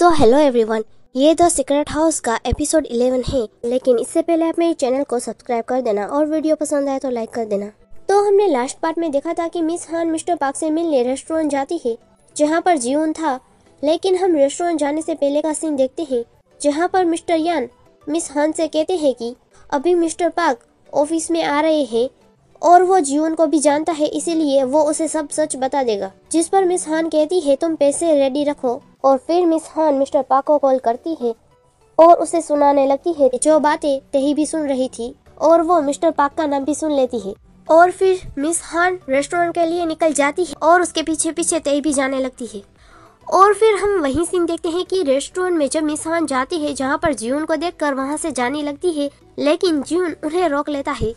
सो hello everyone ये the secret house का episode 11 है लेकिन इससे पहले आप मेरे चैनल को सब्सक्राइब कर देना और वीडियो पसंद आए तो लाइक कर देना तो हमने लास्ट पार्ट में देखा था कि मिस हान मिस्टर पार्क से मिलने रेस्टोरेंट जाती है जहाँ पर जीवन था लेकिन हम रेस्टोरेंट जाने से पहले का सीन देखते हैं जहाँ पर मिस्टर यान मिस हान से कहते हैं कि अभी मिस्टर पार्क ऑफिस में आ रहे हैं और वो जीवन को भी जानता है इसीलिए वो उसे सब सच बता देगा जिस पर मिस हान कहती है तुम पैसे रेडी रखो और फिर मिस हान मिस्टर पा को कॉल करती है और उसे सुनाने लगती है जो बातें तही भी सुन रही थी और वो मिस्टर पाक का नाम भी सुन लेती है और फिर मिस हान रेस्टोरेंट के लिए निकल जाती है और उसके पीछे पीछे तही भी जाने लगती है और फिर हम वही सीन देखते हैं कि रेस्टोरेंट में जब मिस हान जाती है जहाँ पर जीवन को देखकर वहाँ से जाने लगती है लेकिन जीवन उन्हें रोक लेता है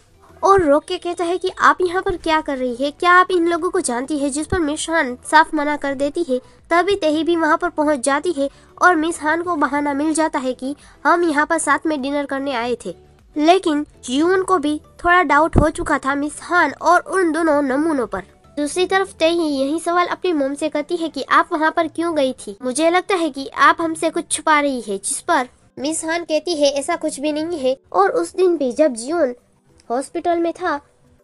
और रोक के कहता है कि आप यहाँ पर क्या कर रही है क्या आप इन लोगों को जानती है जिस पर मिस हान साफ मना कर देती है तभी तेही भी वहाँ पर पहुँच जाती है और मिस हान को बहाना मिल जाता है कि हम यहाँ पर साथ में डिनर करने आए थे लेकिन जीवन को भी थोड़ा डाउट हो चुका था मिस हान और उन दोनों नमूनों पर दूसरी तरफ तेही यही सवाल अपनी मोम से करती है कि आप वहाँ पर क्यों गई थी मुझे लगता है कि आप हमसे कुछ छुपा रही है जिस पर मिस हान कहती है ऐसा कुछ भी नहीं है और उस दिन भी जब जियोन हॉस्पिटल में था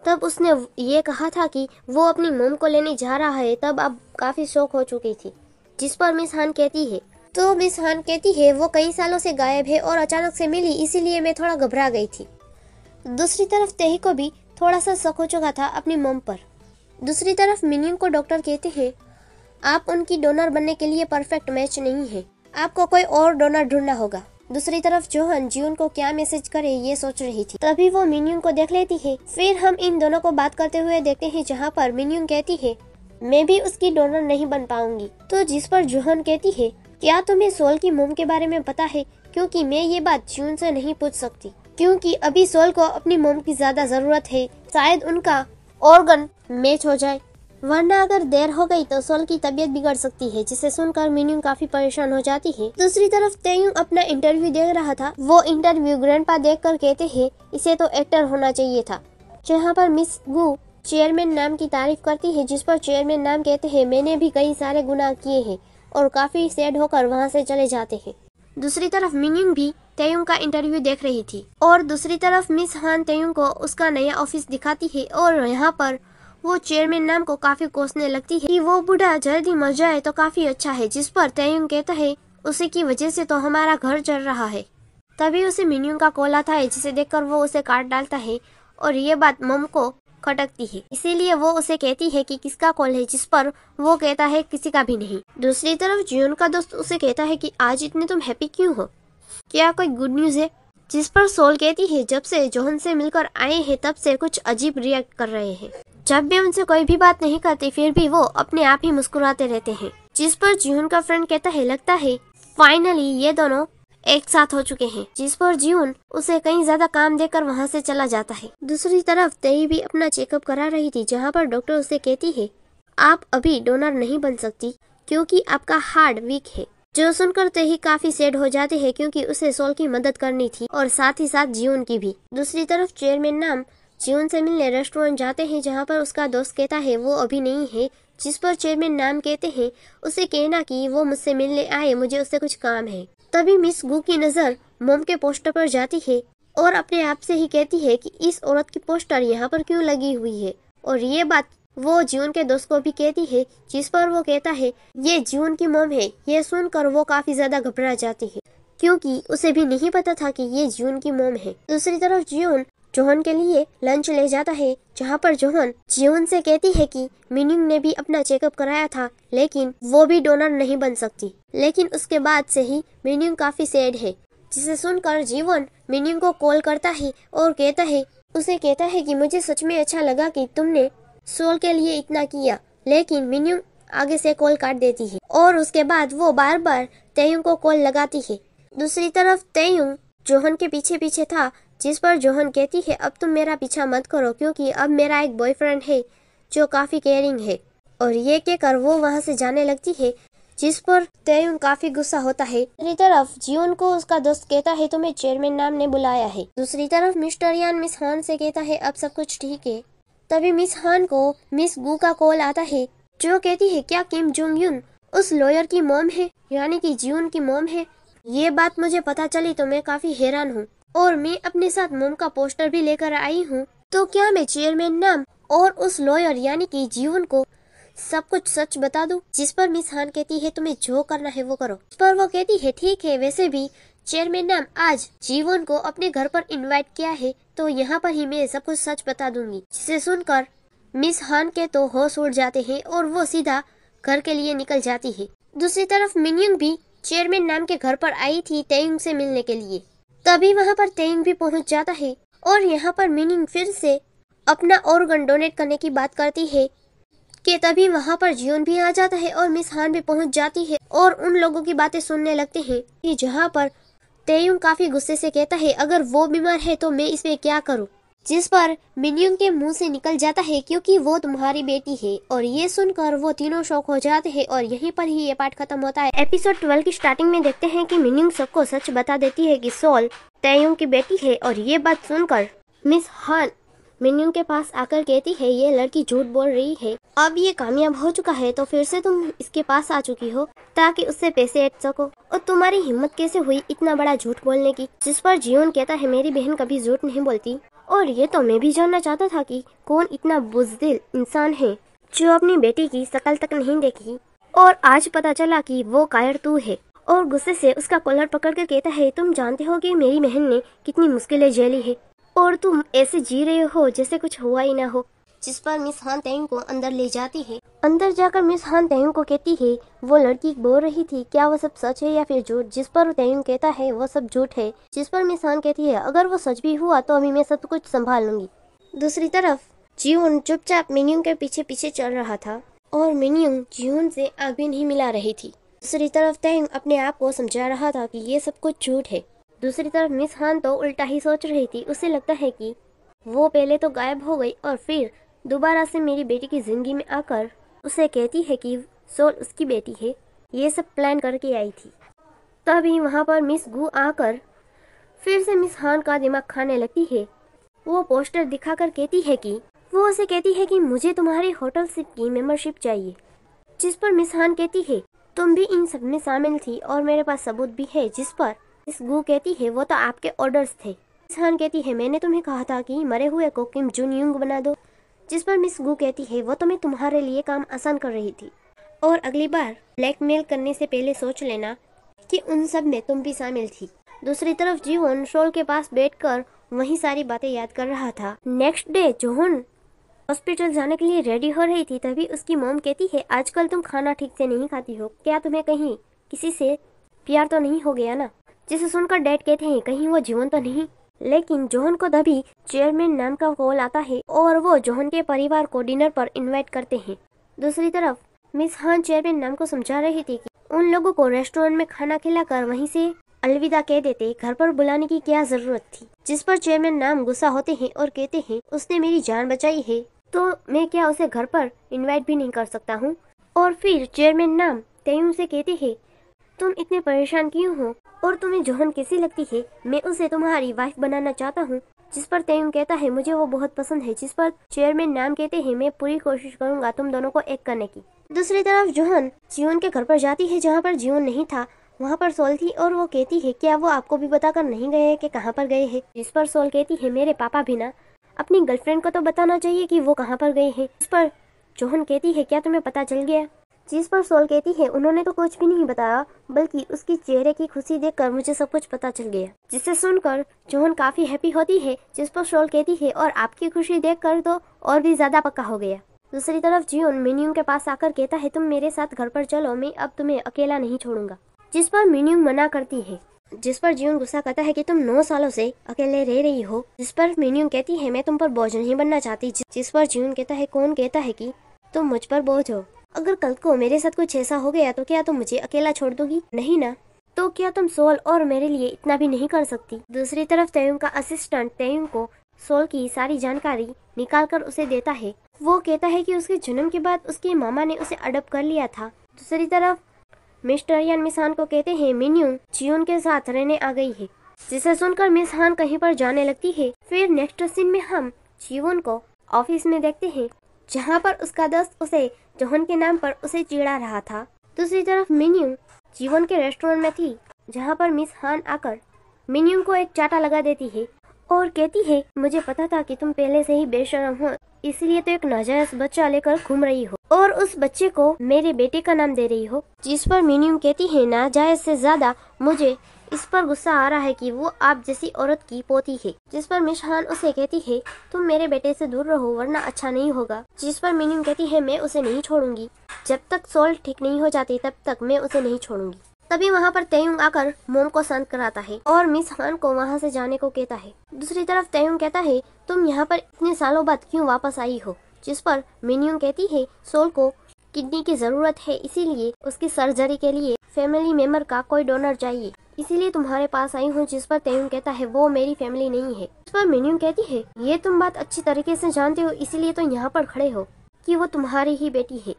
तब उसने ये कहा था कि वो अपनी मोम को लेने जा रहा है तब अब काफी शौक हो चुकी थी जिस पर मिस हान कहती है तो मिस हान कहती है वो कई सालों से गायब है और अचानक से मिली इसीलिए मैं थोड़ा घबरा गई थी दूसरी तरफ तेही को भी थोड़ा सा शक हो चुका था अपनी मोम पर दूसरी तरफ मिनियन को डॉक्टर कहते हैं आप उनकी डोनर बनने के लिए परफेक्ट मैच नहीं है आपको कोई और डोनर ढूंढना होगा दूसरी तरफ जोहन जीवन को क्या मैसेज करे ये सोच रही थी तभी वो मिन्यून को देख लेती है फिर हम इन दोनों को बात करते हुए देखते हैं जहाँ पर मिन्यून कहती है मैं भी उसकी डोनर नहीं बन पाऊंगी तो जिस पर जोहन कहती है क्या तुम्हें सोल की मोम के बारे में पता है क्योंकि मैं ये बात जून से नहीं पूछ सकती क्योंकि अभी सोल को अपनी मोम की ज्यादा जरूरत है शायद उनका ऑर्गन मैच हो जाए वरना अगर देर हो गई तो सोल की तबीयत बिगड़ सकती है जिसे सुनकर मीनू काफी परेशान हो जाती है दूसरी तरफ तेयू अपना इंटरव्यू देख रहा था वो इंटरव्यू ग्रैंडपा देखकर कहते हैं इसे तो एक्टर होना चाहिए था जहाँ पर मिस गु चेयरमैन नाम की तारीफ करती है जिस पर चेयरमैन नाम कहते हैं मैंने भी कई सारे गुनाह किए हैं और काफी सैड होकर वहाँ से चले जाते हैं दूसरी तरफ मिनिंग भी तेयंग का इंटरव्यू देख रही थी और दूसरी तरफ मिस हान तेयुंग को उसका नया ऑफिस दिखाती है और यहाँ पर वो चेयरमैन नाम को काफी कोसने लगती है कि वो बूढ़ा जल्दी मर जाए तो काफी अच्छा है जिस पर तयंग कहता है उसी की वजह से तो हमारा घर जल रहा है तभी उसे मीनू का कॉल आता है जिसे देखकर वो उसे काट डालता है और ये बात मम को खटकती है इसीलिए वो उसे कहती है कि किसका कॉल है जिस पर वो कहता है किसी का भी नहीं दूसरी तरफ जियोन का दोस्त उसे कहता है कि आज इतने तुम हैप्पी क्यों हो क्या कोई गुड न्यूज है जिस पर सोल कहती है जब से जोहन से मिलकर आए हैं तब से कुछ अजीब रिएक्ट कर रहे हैं जब भी उनसे कोई भी बात नहीं करती फिर भी वो अपने आप ही मुस्कुराते रहते हैं जिस पर जीवन का फ्रेंड कहता है लगता है फाइनली ये दोनों एक साथ हो चुके हैं जिस पर जीवन उसे कहीं ज्यादा काम देकर वहाँ से चला जाता है दूसरी तरफ तेई भी अपना चेकअप करा रही थी जहाँ पर डॉक्टर उसे कहती है आप अभी डोनर नहीं बन सकती क्योंकि आपका हार्ट वीक है जो सुनकर करते तो ही काफी सेड हो जाते हैं क्योंकि उसे सोल की मदद करनी थी और साथ ही साथ जीवन की भी दूसरी तरफ चेयरमैन नाम जीवन से मिलने रेस्टोरेंट जाते हैं जहाँ पर उसका दोस्त कहता है वो अभी नहीं है जिस पर चेयरमैन नाम कहते हैं उसे कहना कि वो मुझसे मिलने आए मुझे उससे कुछ काम है तभी मिस गु की नज़र मोम के पोस्टर पर जाती है और अपने आप से ही कहती है कि इस औरत की पोस्टर यहाँ पर क्यों लगी हुई है और ये बात वो जून के दोस्त को भी कहती है जिस पर वो कहता है ये जून की मोम है ये सुनकर वो काफी ज्यादा घबरा जाती है क्योंकि उसे भी नहीं पता था कि ये जून की मोम है दूसरी तरफ जून जोहन के लिए लंच ले जाता है जहाँ पर जोहन जीवन से कहती है कि मिनिंग ने भी अपना चेकअप कराया था लेकिन वो भी डोनर नहीं बन सकती लेकिन उसके बाद से ही मिनिंग काफी सैड है जिसे सुनकर जीवन मिनिंग को कॉल करता है और कहता है उसे कहता है कि मुझे सच में अच्छा लगा कि तुमने सोल के लिए इतना किया लेकिन मिन्यू आगे से कॉल काट देती है और उसके बाद वो बार बार तेयुंग को कॉल लगाती है दूसरी तरफ तेयुंग जोहन के पीछे पीछे था जिस पर जोहन कहती है अब तुम मेरा पीछा मत करो क्योंकि अब मेरा एक बॉयफ्रेंड है जो काफी केयरिंग है और ये कहकर वो वहाँ से जाने लगती है जिस पर तेय काफी गुस्सा होता है दूसरी तरफ जियोन को उसका दोस्त कहता है तुम्हें चेयरमैन नाम ने बुलाया है दूसरी तरफ मिस्टर यान मिस हॉन से कहता है अब सब कुछ ठीक है तभी मिस हान को मिस गु का कॉल आता है जो कहती है क्या किम जोंग युन उस लॉयर की मोम है यानी कि जीवन की मोम है ये बात मुझे पता चली तो मैं काफी हैरान हूँ और मैं अपने साथ मोम का पोस्टर भी लेकर आई हूँ तो क्या मैं चेयरमैन नाम और उस लॉयर यानी कि जीवन को सब कुछ सच बता दूं जिस पर मिस हान कहती है तुम्हें जो करना है वो करो पर वो कहती है ठीक है वैसे भी चेयरमैन नाम आज जीवन को अपने घर पर इनवाइट किया है तो यहाँ पर ही मैं सब कुछ सच बता दूंगी जिसे सुनकर मिस हान के तो होश उड़ जाते हैं और वो सीधा घर के लिए निकल जाती है दूसरी तरफ मिनियंग भी चेयरमैन नाम के घर पर आई थी तेंग से मिलने के लिए तभी वहाँ पर तेंग भी पहुँच जाता है और यहाँ पर मिनिंग फिर से अपना ऑर्गन डोनेट करने की बात करती है कि तभी वहाँ पर जियोन भी आ जाता है और मिस हान भी पहुँच जाती है और उन लोगों की बातें सुनने लगते हैं कि जहाँ पर तेयुंग काफी गुस्से से कहता है अगर वो बीमार है तो मैं इसमें क्या करूँ जिस पर मिनियन के मुंह से निकल जाता है क्योंकि वो तुम्हारी बेटी है और ये सुनकर वो तीनों शौक हो जाते हैं और यहीं पर ही ये पार्ट खत्म होता है एपिसोड ट्वेल्व की स्टार्टिंग में देखते हैं कि मिनियन सबको सच बता देती है कि सोल तेयुंग की बेटी है और ये बात सुनकर मिस हान मिन्यून के पास आकर कहती है ये लड़की झूठ बोल रही है अब ये कामयाब हो चुका है तो फिर से तुम इसके पास आ चुकी हो ताकि उससे पैसे ऐट सको और तुम्हारी हिम्मत कैसे हुई इतना बड़ा झूठ बोलने की जिस पर जियोन कहता है मेरी बहन कभी झूठ नहीं बोलती और ये तो मैं भी जानना चाहता था कि कौन इतना बुजदिल इंसान है जो अपनी बेटी की शकल तक नहीं देखी और आज पता चला कि वो कायर तू है और गुस्से से उसका कॉलर पकड़ कर कहता है तुम जानते हो कि मेरी बहन ने कितनी मुश्किलें झेली है और तुम ऐसे जी रहे हो जैसे कुछ हुआ ही ना हो जिस पर मिस हान तेंग को अंदर ले जाती है अंदर जाकर मिस हान तेंग को कहती है वो लड़की बोल रही थी क्या वो सब सच है या फिर झूठ जिस पर तेंग कहता है वो सब झूठ है जिस पर मिस हान कहती है अगर वो सच भी हुआ तो अभी मैं सब कुछ संभाल लूंगी दूसरी तरफ जीवन चुपचाप मेन्यूंग के पीछे पीछे चल रहा था और मेन्यूंग जीवन से आग भी नहीं मिला रही थी दूसरी तरफ तेंग अपने आप को समझा रहा था कि ये सब कुछ झूठ है दूसरी तरफ मिस हान तो उल्टा ही सोच रही थी उसे लगता है कि वो पहले तो गायब हो गई और फिर दोबारा से मेरी बेटी की ज़िंदगी में आकर उसे कहती है कि सोल उसकी बेटी है ये सब प्लान करके आई थी तभी वहाँ पर मिस गु आकर फिर से मिस हान का दिमाग खाने लगती है वो पोस्टर दिखाकर कहती है कि वो उसे कहती है कि मुझे तुम्हारे होटल सिप की मेंबरशिप चाहिए जिस पर मिस हान कहती है तुम भी इन सब में शामिल थी और मेरे पास सबूत भी है जिस पर मिस गु कहती है वो तो आपके ऑर्डर्स थे मिस हान कहती है मैंने तुम्हें कहा था कि मरे हुए को किम जुन युंग बना दो जिस पर मिस गु कहती है वो तो मैं तुम्हारे लिए काम आसान कर रही थी और अगली बार ब्लैकमेल करने से पहले सोच लेना कि उन सब में तुम भी शामिल थी दूसरी तरफ जीवन शोल के पास बैठकर वही सारी बातें याद कर रहा था नेक्स्ट डे जोहन हॉस्पिटल जाने के लिए रेडी हो रही थी तभी उसकी मोम कहती है आजकल तुम खाना ठीक से नहीं खाती हो क्या तुम्हें कहीं किसी से प्यार तो नहीं हो गया ना जिसे सुनकर डैड कहते हैं कहीं वो जीवन तो नहीं लेकिन जोहन को तभी चेयरमैन नाम का कॉल आता है और वो जोहन के परिवार को डिनर पर इनवाइट करते हैं दूसरी तरफ मिस हान चेयरमैन नाम को समझा रही थी कि उन लोगों को रेस्टोरेंट में खाना खिलाकर वहीं से अलविदा कह देते घर पर बुलाने की क्या जरूरत थी जिस पर चेयरमैन नाम गुस्सा होते हैं और कहते हैं उसने मेरी जान बचाई है तो मैं क्या उसे घर पर इनवाइट भी नहीं कर सकता हूँ और फिर चेयरमैन नाम तेयू से कहते हैं तुम इतने परेशान क्यों हो और तुम्हें जोहन कैसी लगती है मैं उसे तुम्हारी वाइफ बनाना चाहता हूँ जिस पर तेम कहता है मुझे वो बहुत पसंद है जिस पर चेयरमैन नाम कहते हैं मैं पूरी कोशिश करूंगा तुम दोनों को एक करने की दूसरी तरफ जोहन जीवन के घर पर जाती है जहाँ पर जीवन नहीं था वहाँ पर सोल थी और वो कहती है क्या वो आपको भी बताकर नहीं गए है की कहाँ पर गए है जिस पर सोल कहती है मेरे पापा भी ना अपनी गर्लफ्रेंड को तो बताना चाहिए की वो कहाँ पर गए हैं जिस पर जोहन कहती है क्या तुम्हें पता चल गया चीज़ पर सोल कहती है उन्होंने तो कुछ भी नहीं बताया बल्कि उसकी चेहरे की खुशी देखकर मुझे सब कुछ पता चल गया जिसे सुनकर जोहन काफ़ी हैप्पी होती है जिस पर सोल कहती है और आपकी खुशी कर तो और भी ज़्यादा पक्का हो गया दूसरी तरफ जियोन मिनियम के पास आकर कहता है तुम मेरे साथ घर पर चलो मैं अब तुम्हें अकेला नहीं छोड़ूंगा जिस पर मिनियम मना करती है जिस पर जियोन गुस्सा करता है कि तुम नौ सालों से अकेले रह रही हो जिस पर मिनियम कहती है मैं तुम पर बोझ नहीं बनना चाहती जिस पर जियोन कहता है कौन कहता है कि तुम मुझ पर बोझ हो अगर कल को मेरे साथ कुछ ऐसा हो गया तो क्या तुम मुझे अकेला छोड़ दोगी नहीं ना तो क्या तुम सोल और मेरे लिए इतना भी नहीं कर सकती दूसरी तरफ तयम का असिस्टेंट तयम को सोल की सारी जानकारी निकाल कर उसे देता है वो कहता है कि उसके जन्म के बाद उसके मामा ने उसे अडप कर लिया था दूसरी तरफ मिस्टर यान मिसान को कहते हैं मिन्यू चियून के साथ रहने आ गई है जिसे सुनकर मिस हान कहीं पर जाने लगती है फिर नेक्स्ट सीन में हम चियून को ऑफिस में देखते हैं जहाँ पर उसका दोस्त उसे जौहन के नाम पर उसे चिढ़ा रहा था दूसरी तरफ मिन्यू जीवन के रेस्टोरेंट में थी जहाँ पर मिस हान आकर मिन्यू को एक चाटा लगा देती है और कहती है मुझे पता था कि तुम पहले से ही बेशरम हो इसलिए तो एक नाजायज बच्चा लेकर घूम रही हो और उस बच्चे को मेरे बेटे का नाम दे रही हो जिस पर मिन्यू कहती है नाजायज से ज्यादा मुझे इस पर गुस्सा आ रहा है कि वो आप जैसी औरत की पोती है जिस पर मिशहान उसे कहती है तुम मेरे बेटे से दूर रहो वरना अच्छा नहीं होगा जिस पर मीनू कहती है मैं उसे नहीं छोड़ूंगी जब तक सोल ठीक नहीं हो जाती तब तक मैं उसे नहीं छोड़ूंगी तभी वहाँ पर तयुंग आकर मोम को शांत कराता है और मिस खान को वहाँ से जाने को कहता है दूसरी तरफ तयुंग कहता है तुम यहाँ पर इतने सालों बाद क्यों वापस आई हो जिस पर मीनू कहती है सोल को किडनी की जरूरत है इसीलिए उसकी सर्जरी के लिए फैमिली मेंबर का कोई डोनर चाहिए इसीलिए तुम्हारे पास आई हूँ जिस पर तेयून कहता है वो मेरी फैमिली नहीं है उस पर मीन्यून कहती है ये तुम बात अच्छी तरीके से जानते हो इसीलिए तो यहाँ पर खड़े हो कि वो तुम्हारी ही बेटी है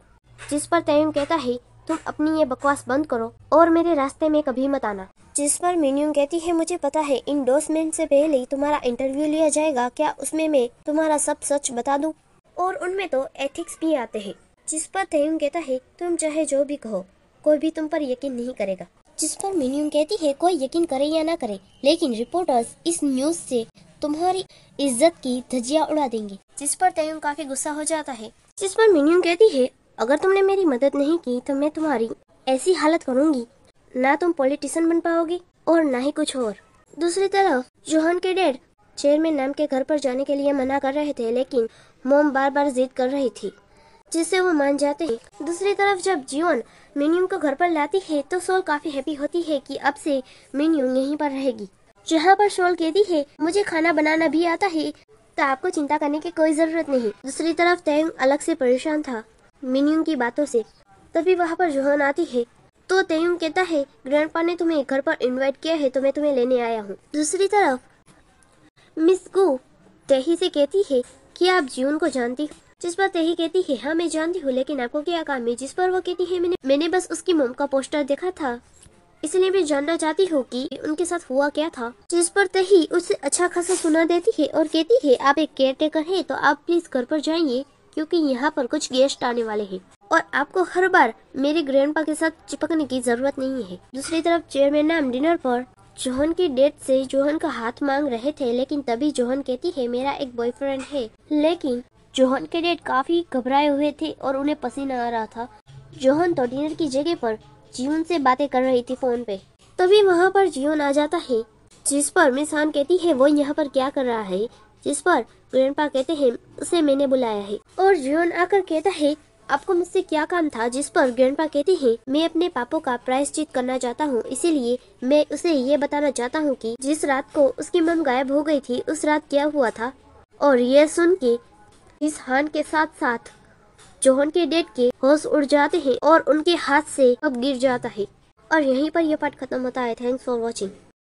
जिस पर तेयून कहता है तुम अपनी ये बकवास बंद करो और मेरे रास्ते में कभी मत आना जिस पर मीन्यून कहती है मुझे पता है डोसमेंट से पहले ही तुम्हारा इंटरव्यू लिया जाएगा क्या उसमें मैं तुम्हारा सब सच बता दूँ और उनमें तो एथिक्स भी आते हैं जिस पर तेयून कहता है तुम चाहे जो भी कहो कोई भी तुम पर यकीन नहीं करेगा जिस पर मीनियम कहती है कोई यकीन करे या ना करे लेकिन रिपोर्टर्स इस न्यूज से तुम्हारी इज्जत की धजिया उड़ा देंगे जिस पर तय काफी गुस्सा हो जाता है जिस पर मीनियम कहती है अगर तुमने मेरी मदद नहीं की तो मैं तुम्हारी ऐसी हालत करूंगी ना तुम पॉलिटिशियन बन पाओगे और ना ही कुछ और दूसरी तरफ जोहन के डेड चेयरमैन नाम के घर पर जाने के लिए मना कर रहे थे लेकिन मोम बार बार जिद कर रही थी जिससे वो मान जाते हैं दूसरी तरफ जब जीवन मिन्यू को घर पर लाती है तो सोल काफी हैप्पी होती है कि अब से मिन्यू यहीं पर रहेगी जहाँ पर सोल कहती है मुझे खाना बनाना भी आता है तो आपको चिंता करने की कोई जरूरत नहीं दूसरी तरफ तैंग अलग से परेशान था मिन्यू की बातों से तभी वहाँ पर जोहन आती है तो तेयंग कहता है ग्रैंड ने तुम्हें घर पर इनवाइट किया है तो मैं तुम्हें लेने आया हूँ दूसरी तरफ मिस गो तेही से कहती है कि आप जीवन को जानती हूँ जिस पर तही कहती है हाँ मैं जानती हूँ लेकिन आपको क्या काम है जिस पर वो कहती है मैंने मैंने बस उसकी मोम का पोस्टर देखा था इसलिए मैं जानना चाहती हूँ कि उनके साथ हुआ क्या था जिस पर तही उसे अच्छा खासा सुना देती है और कहती है आप एक केयर टेकर है तो आप प्लीज घर पर जाइए क्योंकि यहाँ पर कुछ गेस्ट आने वाले हैं और आपको हर बार मेरे ग्रैंड के साथ चिपकने की जरूरत नहीं है दूसरी तरफ चेयरमैन नाम डिनर पर जोहन की डेट से जोहन का हाथ मांग रहे थे लेकिन तभी जोहन कहती है मेरा एक बॉयफ्रेंड है लेकिन जोहन के डेट काफी घबराए हुए थे और उन्हें पसीना आ रहा था जोहन तो डिनर की जगह पर जीवन से बातें कर रही थी फोन पे तभी वहाँ पर जीवन आ जाता है जिस पर मिस हान कहती है वो यहाँ पर क्या कर रहा है जिस पर ग्रैंडपा कहते हैं उसे मैंने बुलाया है और जीवन आकर कहता है आपको मुझसे क्या काम था जिस पर ग्रैंडपा कहते हैं मैं अपने पापों का प्रायश्चित करना चाहता हूँ इसीलिए मैं उसे ये बताना चाहता हूँ कि जिस रात को उसकी मम गायब हो गई थी उस रात क्या हुआ था और यह सुन के इस हान के साथ साथ जोहन के डेट के होश उड़ जाते हैं और उनके हाथ से कब गिर जाता है और यहीं पर यह पार्ट खत्म होता है थैंक्स फॉर वॉचिंग